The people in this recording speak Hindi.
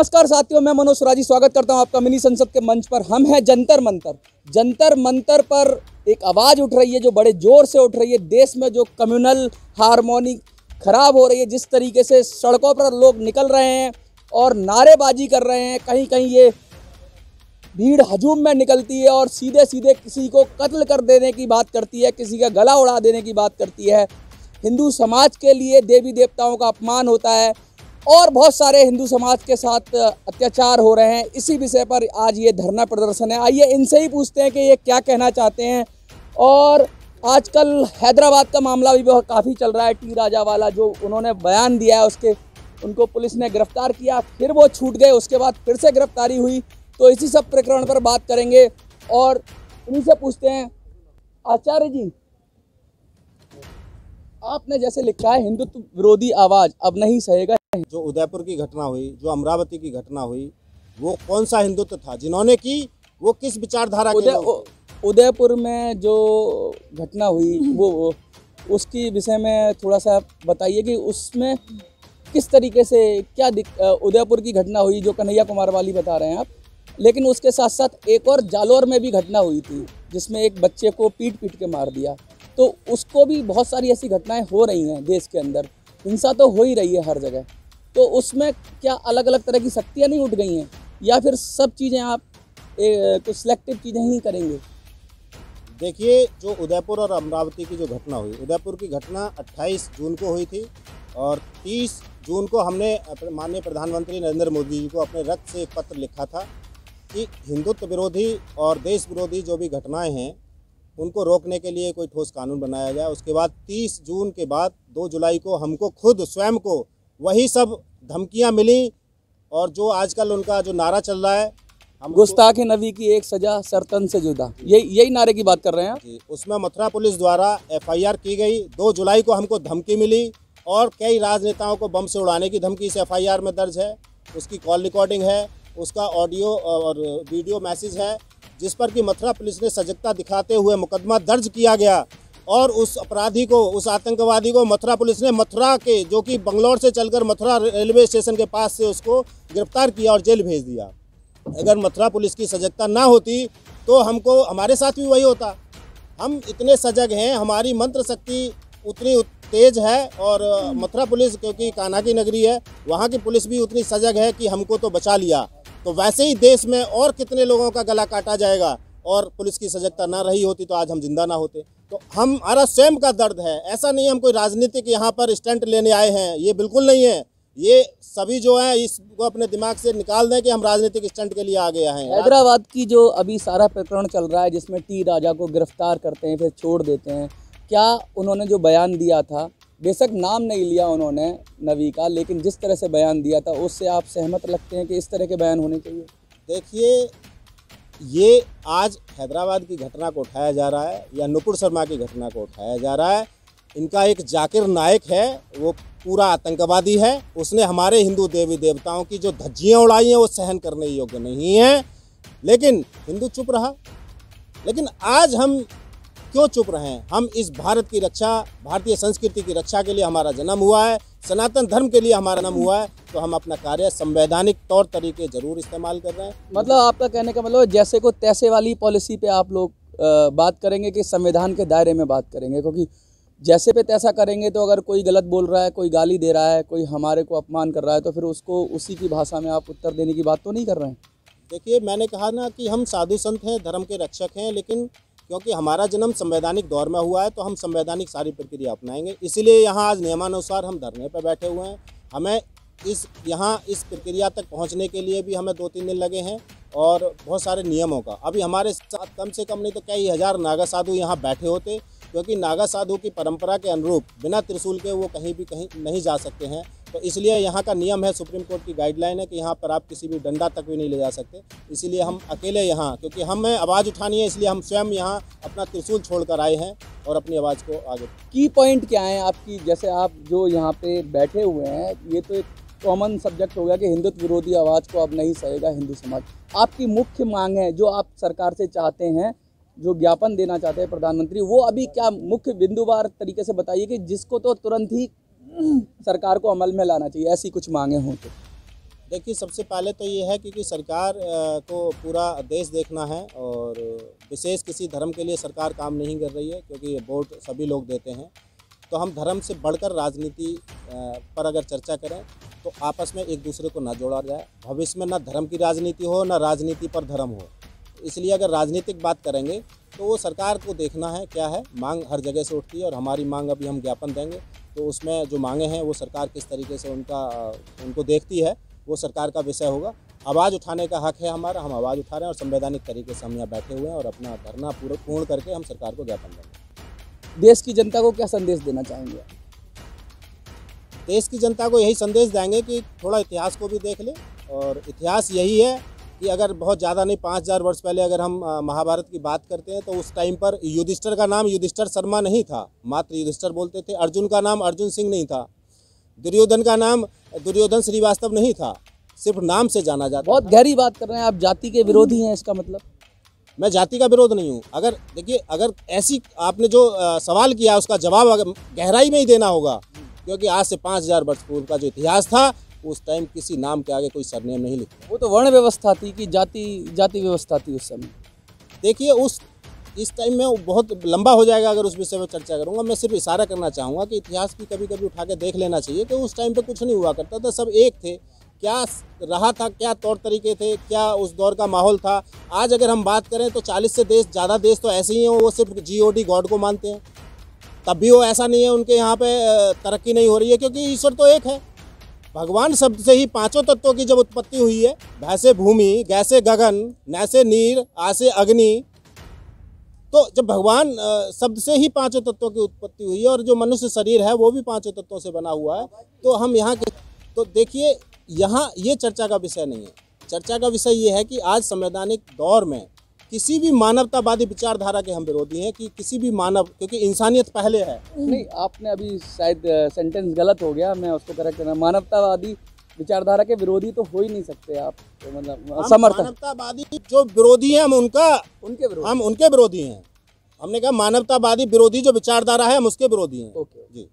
नमस्कार साथियों मैं मनोज सुराजी स्वागत करता हूं आपका मिनी संसद के मंच पर हम हैं जंतर मंतर जंतर मंतर पर एक आवाज़ उठ रही है जो बड़े जोर से उठ रही है देश में जो कम्युनल हारमोनी खराब हो रही है जिस तरीके से सड़कों पर लोग निकल रहे हैं और नारेबाजी कर रहे हैं कहीं कहीं ये भीड़ हजूम में निकलती है और सीधे सीधे किसी को कत्ल कर देने की बात करती है किसी का गला उड़ा देने की बात करती है हिंदू समाज के लिए देवी देवताओं का अपमान होता है और बहुत सारे हिंदू समाज के साथ अत्याचार हो रहे हैं इसी विषय पर आज ये धरना प्रदर्शन है आइए इनसे ही पूछते हैं कि ये क्या कहना चाहते हैं और आजकल हैदराबाद का मामला भी बहुत काफ़ी चल रहा है टी राजा वाला जो उन्होंने बयान दिया है उसके उनको पुलिस ने गिरफ्तार किया फिर वो छूट गए उसके बाद फिर से गिरफ्तारी हुई तो इसी सब प्रकरण पर बात करेंगे और इन्हीं से पूछते हैं आचार्य जी आपने जैसे लिखा है हिंदुत्व विरोधी आवाज़ अब नहीं सहेगा जो उदयपुर की घटना हुई जो अमरावती की घटना हुई वो कौन सा हिंदुत्व था जिन्होंने की वो किस विचारधारा उदय उदयपुर में जो घटना हुई हम्म। वो उसकी विषय में थोड़ा सा बताइए कि उसमें किस तरीके से क्या उदयपुर की घटना हुई जो कन्हैया कुमार वाली बता रहे हैं आप लेकिन उसके साथ साथ एक और जालौर में भी घटना हुई थी जिसमें एक बच्चे को पीट पीट के मार दिया तो उसको भी बहुत सारी ऐसी घटनाएं हो रही हैं देश के अंदर हिंसा तो हो ही रही है हर जगह तो उसमें क्या अलग अलग तरह की शक्तियाँ नहीं उठ गई हैं या फिर सब चीज़ें आप कुछ सिलेक्टिव चीज़ें ही करेंगे देखिए जो उदयपुर और अमरावती की जो घटना हुई उदयपुर की घटना 28 जून को हुई थी और 30 जून को हमने माननीय प्रधानमंत्री नरेंद्र मोदी जी को अपने रक्त से एक पत्र लिखा था कि हिंदुत्व विरोधी और देश विरोधी जो भी घटनाएं हैं उनको रोकने के लिए कोई ठोस कानून बनाया जाए उसके बाद 30 जून के बाद 2 जुलाई को हमको खुद स्वयं को वही सब धमकियां मिली और जो आजकल उनका जो नारा चल रहा है हम गुस्ताख नबी की एक सजा सरतन से जुदा यही यही नारे की बात कर रहे हैं उसमें मथुरा पुलिस द्वारा एफआईआर की गई दो जुलाई को हमको धमकी मिली और कई राजनेताओं को बम से उड़ाने की धमकी इस एफ में दर्ज है उसकी कॉल रिकॉर्डिंग है उसका ऑडियो और वीडियो मैसेज है जिस पर कि मथुरा पुलिस ने सजगता दिखाते हुए मुकदमा दर्ज किया गया और उस अपराधी को उस आतंकवादी को मथुरा पुलिस ने मथुरा के जो कि बंगलौर से चलकर मथुरा रेलवे स्टेशन के पास से उसको गिरफ्तार किया और जेल भेज दिया अगर मथुरा पुलिस की सजगता ना होती तो हमको हमारे साथ भी वही होता हम इतने सजग हैं हमारी मंत्र शक्ति उतनी तेज है और मथुरा पुलिस क्योंकि कान्हा की नगरी है वहाँ की पुलिस भी उतनी सजग है कि हमको तो बचा लिया तो वैसे ही देश में और कितने लोगों का गला काटा जाएगा और पुलिस की सजगता ना रही होती तो आज हम जिंदा ना होते तो हम हमारा स्वयं का दर्द है ऐसा नहीं हम कोई राजनीतिक यहाँ पर स्टैंड लेने आए हैं ये बिल्कुल नहीं है ये सभी जो है इसको अपने दिमाग से निकाल दें कि हम राजनीतिक स्टंट के लिए आ गया है हैदराबाद की जो अभी सारा प्रकरण चल रहा है जिसमें टी राजा को गिरफ्तार करते हैं फिर छोड़ देते हैं क्या उन्होंने जो बयान दिया था बेशक नाम नहीं लिया उन्होंने नवी का लेकिन जिस तरह से बयान दिया था उससे आप सहमत लगते हैं कि इस तरह के बयान होने चाहिए देखिए ये आज हैदराबाद की घटना को उठाया जा रहा है या नुपुर शर्मा की घटना को उठाया जा रहा है इनका एक जाकिर नायक है वो पूरा आतंकवादी है उसने हमारे हिंदू देवी देवताओं की जो धज्जियाँ उड़ाई हैं वो सहन करने योग्य नहीं है लेकिन हिंदू चुप रहा लेकिन आज हम क्यों चुप रहे हैं हम इस भारत की रक्षा भारतीय संस्कृति की रक्षा के लिए हमारा जन्म हुआ है सनातन धर्म के लिए हमारा जन्म हुआ है तो हम अपना कार्य संवैधानिक तौर तरीके जरूर इस्तेमाल कर रहे हैं मतलब आपका कहने का मतलब जैसे को तैसे वाली पॉलिसी पे आप लोग बात करेंगे कि संविधान के दायरे में बात करेंगे क्योंकि जैसे पे तैसा करेंगे तो अगर कोई गलत बोल रहा है कोई गाली दे रहा है कोई हमारे को अपमान कर रहा है तो फिर उसको उसी की भाषा में आप उत्तर देने की बात तो नहीं कर रहे हैं देखिए मैंने कहा ना कि हम साधु संत हैं धर्म के रक्षक हैं लेकिन क्योंकि हमारा जन्म संवैधानिक दौर में हुआ है तो हम संवैधानिक सारी प्रक्रिया अपनाएंगे इसीलिए यहाँ आज नियमानुसार हम धरने पर बैठे हुए हैं हमें इस यहाँ इस प्रक्रिया तक पहुँचने के लिए भी हमें दो तीन दिन लगे हैं और बहुत सारे नियमों का अभी हमारे साथ कम से कम नहीं तो कई हज़ार नागा साधु यहाँ बैठे होते क्योंकि नागा साधु की परंपरा के अनुरूप बिना त्रिशूल के वो कहीं भी कहीं नहीं जा सकते हैं तो इसलिए यहाँ का नियम है सुप्रीम कोर्ट की गाइडलाइन है कि यहाँ पर आप किसी भी डंडा तक भी नहीं ले जा सकते इसीलिए हम अकेले यहाँ क्योंकि हमें आवाज़ उठानी है इसलिए हम स्वयं यहाँ अपना त्रिशूल छोड़ कर आए हैं और अपनी आवाज़ को आगे की पॉइंट क्या है आपकी जैसे आप जो यहाँ पे बैठे हुए हैं ये तो एक कॉमन सब्जेक्ट हो गया कि हिंदुत्व विरोधी आवाज़ को अब नहीं सहेगा हिंदू समाज आपकी मुख्य मांग है जो आप सरकार से चाहते हैं जो ज्ञापन देना चाहते हैं प्रधानमंत्री वो अभी क्या मुख्य बिंदुवार तरीके से बताइए कि जिसको तो तुरंत ही सरकार को अमल में लाना चाहिए ऐसी कुछ मांगे हों तो देखिए सबसे पहले तो ये है क्योंकि सरकार को पूरा देश देखना है और विशेष किसी धर्म के लिए सरकार काम नहीं कर रही है क्योंकि वोट सभी लोग देते हैं तो हम धर्म से बढ़कर राजनीति पर अगर चर्चा करें तो आपस में एक दूसरे को ना जोड़ा जाए भविष्य में ना धर्म की राजनीति हो ना राजनीति पर धर्म हो इसलिए अगर राजनीतिक बात करेंगे तो वो सरकार को देखना है क्या है मांग हर जगह से उठती है और हमारी मांग अभी हम ज्ञापन देंगे तो उसमें जो मांगे हैं वो सरकार किस तरीके से उनका उनको देखती है वो सरकार का विषय होगा आवाज़ उठाने का हक है हमारा हम आवाज़ उठा रहे हैं और संवैधानिक तरीके से हम यहाँ बैठे हुए हैं और अपना धरना पूर्ण करके हम सरकार को ज्ञापन देंगे देश की जनता को क्या संदेश देना चाहेंगे देश की जनता को यही संदेश देंगे कि थोड़ा इतिहास को भी देख ले और इतिहास यही है कि अगर बहुत ज़्यादा नहीं पाँच हज़ार वर्ष पहले अगर हम महाभारत की बात करते हैं तो उस टाइम पर युधिष्ठर का नाम युधिष्ठर शर्मा नहीं था मात्र युधिष्ठर बोलते थे अर्जुन का नाम अर्जुन सिंह नहीं था दुर्योधन का नाम दुर्योधन श्रीवास्तव नहीं था सिर्फ नाम से जाना जाता बहुत गहरी बात कर रहे हैं आप जाति के विरोधी हैं इसका मतलब मैं जाति का विरोध नहीं हूँ अगर देखिए अगर ऐसी आपने जो सवाल किया उसका जवाब अगर गहराई में ही देना होगा क्योंकि आज से पाँच हज़ार वर्ष पूर्व का जो इतिहास था उस टाइम किसी नाम के आगे कोई सरनेम नहीं लिखा वो तो वर्ण व्यवस्था थी कि जाति जाति व्यवस्था थी उस समय देखिए उस इस टाइम में बहुत लंबा हो जाएगा अगर उस विषय में चर्चा करूंगा मैं सिर्फ इशारा करना चाहूँगा कि इतिहास की कभी कभी उठा के देख लेना चाहिए कि उस टाइम पर कुछ नहीं हुआ करता था सब एक थे क्या रहा था क्या तौर तरीके थे क्या उस दौर का माहौल था आज अगर हम बात करें तो चालीस से देश ज़्यादा देश तो ऐसे ही हैं वो सिर्फ जी ओ गॉड को मानते हैं तब भी वो ऐसा नहीं है उनके यहाँ पे तरक्की नहीं हो रही है क्योंकि ईश्वर तो एक है भगवान शब्द से ही पांचों तत्वों की जब उत्पत्ति हुई है भैसे भूमि गैसे गगन नैसे नीर आसे अग्नि तो जब भगवान शब्द से ही पांचों तत्वों की उत्पत्ति हुई है और जो मनुष्य शरीर है वो भी पांचों तत्वों से बना हुआ है तो हम यहाँ के तो देखिए यहाँ ये चर्चा का विषय नहीं है चर्चा का विषय ये है कि आज संवैधानिक दौर में किसी भी मानवतावादी विचारधारा के हम विरोधी हैं कि किसी भी मानव क्योंकि इंसानियत पहले है नहीं आपने अभी शायद सेंटेंस गलत हो गया मैं उसको करेक्ट करना मानवतावादी विचारधारा के विरोधी तो हो ही नहीं सकते आप तो मतलब समर्थक मानवतावादी जो विरोधी हैं हम उनका उनके विरोधी हम उनके विरोधी हैं हमने कहा मानवतावादी विरोधी जो विचारधारा है हम उसके विरोधी हैं ओके जी